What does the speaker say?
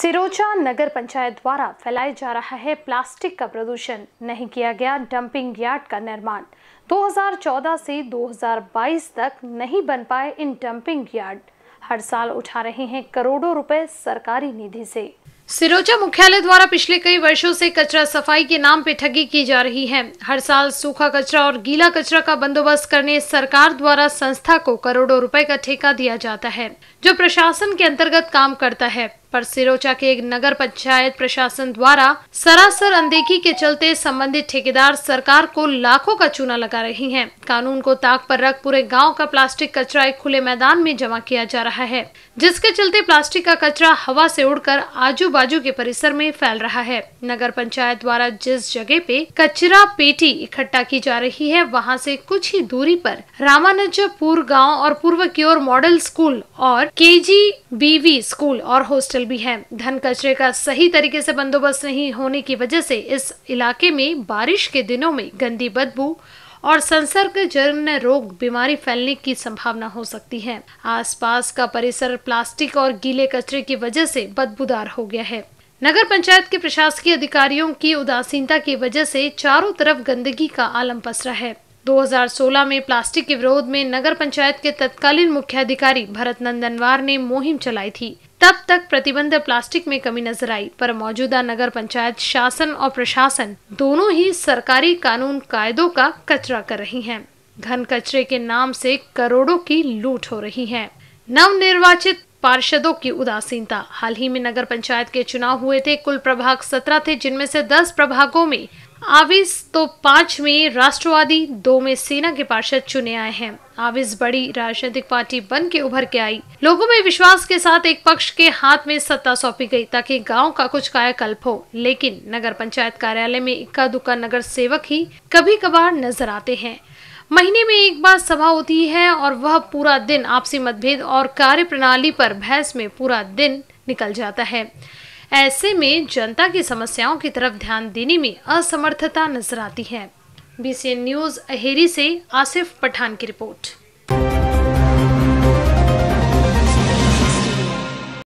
सिरोजा नगर पंचायत द्वारा फैलाया जा रहा है प्लास्टिक का प्रदूषण नहीं किया गया डंपिंग यार्ड का निर्माण 2014 से 2022 तक नहीं बन पाए इन डंपिंग यार्ड हर साल उठा रहे हैं करोड़ों रुपए सरकारी निधि से सिरोजा मुख्यालय द्वारा पिछले कई वर्षों से कचरा सफाई के नाम पे ठगी की जा रही है हर साल सूखा कचरा और गीला कचरा का बंदोबस्त करने सरकार द्वारा संस्था को करोड़ों रुपए का ठेका दिया जाता है जो प्रशासन के अंतर्गत काम करता है पर सिरोचा के एक नगर पंचायत प्रशासन द्वारा सरासर अनदेखी के चलते संबंधित ठेकेदार सरकार को लाखों का चूना लगा रही हैं। कानून को ताक पर रख पूरे गांव का प्लास्टिक कचरा एक खुले मैदान में जमा किया जा रहा है जिसके चलते प्लास्टिक का कचरा हवा से उड़कर आजू बाजू के परिसर में फैल रहा है नगर पंचायत द्वारा जिस जगह पे कचरा पेटी इकट्ठा की जा रही है वहाँ ऐसी कुछ ही दूरी आरोप रामानुजपुर गाँव और पूर्व की ओर मॉडल स्कूल और के स्कूल और हॉस्टल हलचल भी है धन कचरे का सही तरीके से बंदोबस्त नहीं होने की वजह से इस इलाके में बारिश के दिनों में गंदी बदबू और संसर्ग जन रोग बीमारी फैलने की संभावना हो सकती है आसपास का परिसर प्लास्टिक और गीले कचरे की वजह से बदबूदार हो गया है नगर पंचायत के प्रशासकीय अधिकारियों की उदासीनता की वजह से चारों तरफ गंदगी का आलम पसरा है 2016 में प्लास्टिक के विरोध में नगर पंचायत के तत्कालीन मुख्याधिकारी भरत नंदनवार ने मुहिम चलाई थी तब तक प्रतिबंध प्लास्टिक में कमी नजर आई पर मौजूदा नगर पंचायत शासन और प्रशासन दोनों ही सरकारी कानून कायदों का कचरा कर रही हैं। घन कचरे के नाम से करोड़ों की लूट हो रही है नव निर्वाचित पार्षदों की उदासीनता हाल ही में नगर पंचायत के चुनाव हुए थे कुल प्रभाग सत्रह थे जिनमें से दस प्रभागों में आविस तो पांच में राष्ट्रवादी दो में सेना के पार्षद चुने आए हैं आविस बड़ी राजनीतिक पार्टी बन के उभर के आई लोगों में विश्वास के साथ एक पक्ष के हाथ में सत्ता सौंपी गई ताकि गांव का कुछ कायाकल्प हो लेकिन नगर पंचायत कार्यालय में इक्का दुक्का नगर सेवक ही कभी कभार नजर आते हैं महीने में एक बार सभा होती है और वह पूरा दिन आपसी मतभेद और कार्य प्रणाली पर बहस में पूरा दिन निकल जाता है ऐसे में जनता की समस्याओं की तरफ ध्यान देने में असमर्थता नजर आती है बीसीएन न्यूज अहेरी से आसिफ पठान की रिपोर्ट